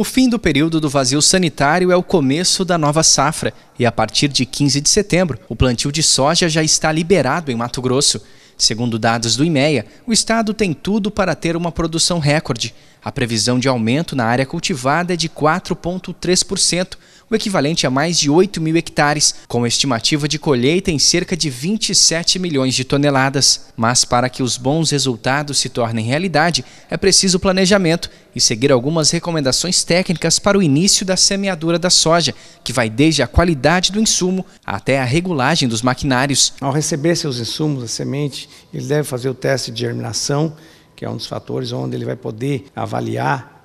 O fim do período do vazio sanitário é o começo da nova safra e a partir de 15 de setembro, o plantio de soja já está liberado em Mato Grosso. Segundo dados do IMEA, o estado tem tudo para ter uma produção recorde. A previsão de aumento na área cultivada é de 4,3%, o equivalente a mais de 8 mil hectares, com estimativa de colheita em cerca de 27 milhões de toneladas. Mas para que os bons resultados se tornem realidade, é preciso planejamento e seguir algumas recomendações técnicas para o início da semeadura da soja, que vai desde a qualidade do insumo até a regulagem dos maquinários. Ao receber seus insumos, a semente, ele deve fazer o teste de germinação, que é um dos fatores onde ele vai poder avaliar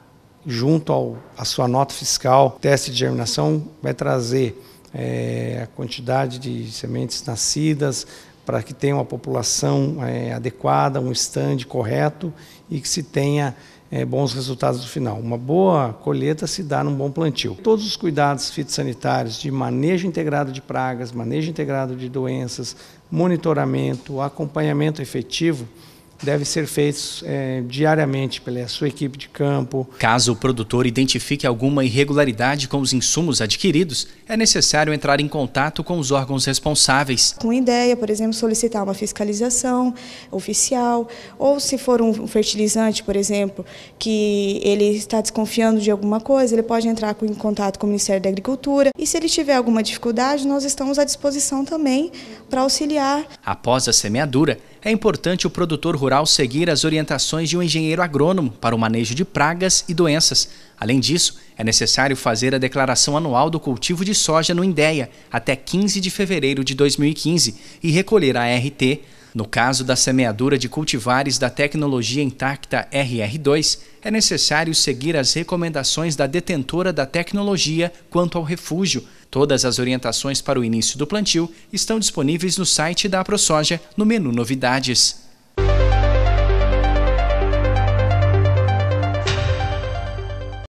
junto ao, à sua nota fiscal. O teste de germinação vai trazer é, a quantidade de sementes nascidas, para que tenha uma população é, adequada, um stand correto e que se tenha é, bons resultados no final. Uma boa colheita se dá num bom plantio. Todos os cuidados fitossanitários de manejo integrado de pragas, manejo integrado de doenças, monitoramento, acompanhamento efetivo deve ser feitos é, diariamente pela sua equipe de campo. Caso o produtor identifique alguma irregularidade com os insumos adquiridos, é necessário entrar em contato com os órgãos responsáveis. Com ideia, por exemplo, solicitar uma fiscalização oficial, ou se for um fertilizante, por exemplo, que ele está desconfiando de alguma coisa, ele pode entrar em contato com o Ministério da Agricultura. E se ele tiver alguma dificuldade, nós estamos à disposição também para auxiliar. Após a semeadura, é importante o produtor rural seguir as orientações de um engenheiro agrônomo para o manejo de pragas e doenças. Além disso, é necessário fazer a declaração anual do cultivo de soja no INDEA até 15 de fevereiro de 2015 e recolher a RT no caso da semeadura de cultivares da tecnologia intacta RR2, é necessário seguir as recomendações da detentora da tecnologia quanto ao refúgio. Todas as orientações para o início do plantio estão disponíveis no site da AproSoja no menu Novidades.